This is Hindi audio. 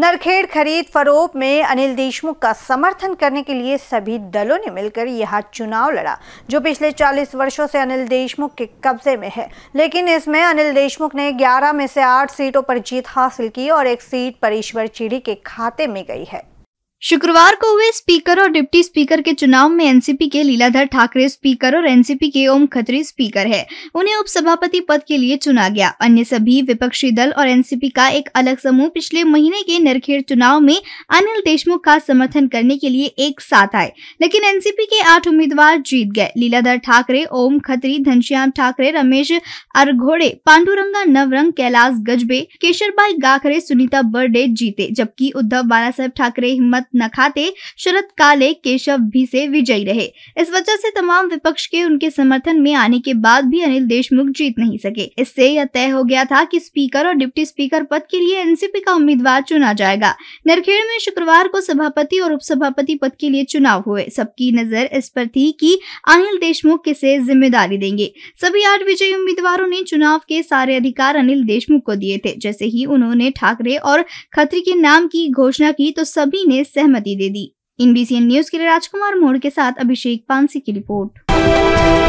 नरखेड़ खरीद फरोप में अनिल देशमुख का समर्थन करने के लिए सभी दलों ने मिलकर यह चुनाव लड़ा जो पिछले 40 वर्षों से अनिल देशमुख के कब्जे में है लेकिन इसमें अनिल देशमुख ने 11 में से 8 सीटों पर जीत हासिल की और एक सीट परेश्वर चिड़ी के खाते में गई है शुक्रवार को हुए स्पीकर और डिप्टी स्पीकर के चुनाव में एनसीपी के लीलाधर ठाकरे स्पीकर और एनसीपी के ओम खत्री स्पीकर है उन्हें उपसभापति पद के लिए चुना गया अन्य सभी विपक्षी दल और एनसीपी का एक अलग समूह पिछले महीने के नरखेड़ चुनाव में अनिल देशमुख का समर्थन करने के लिए एक साथ आए लेकिन एनसीपी के आठ उम्मीदवार जीत गए लीलाधर ठाकरे ओम खत्री घनश्याम ठाकरे रमेश अरघोड़े पांडुरंगा नवरंग कैलाश गजबे केशरबाई गाखरे सुनीता बर्डे जीते जबकि उद्धव बाला ठाकरे हिम्मत न खाते शरद काले केशव भी से विजयी रहे इस वजह से तमाम विपक्ष के उनके समर्थन में आने के बाद भी अनिल देशमुख जीत नहीं सके इससे यह तय हो गया था कि स्पीकर और डिप्टी स्पीकर पद के लिए एनसीपी का उम्मीदवार चुना जाएगा नरखेड़ में शुक्रवार को सभापति और उपसभापति पद के लिए चुनाव हुए सबकी नजर इस पर थी कि अनिल देशमुख किसे जिम्मेदारी देंगे सभी आठ विजयी उम्मीदवारों ने चुनाव के सारे अधिकार अनिल देशमुख को दिए थे जैसे ही उन्होंने ठाकरे और खत्री के नाम की घोषणा की तो सभी ने सहमति दे दी इन बीसीएन न्यूज के लिए राजकुमार मोड़ के साथ अभिषेक पानसी की रिपोर्ट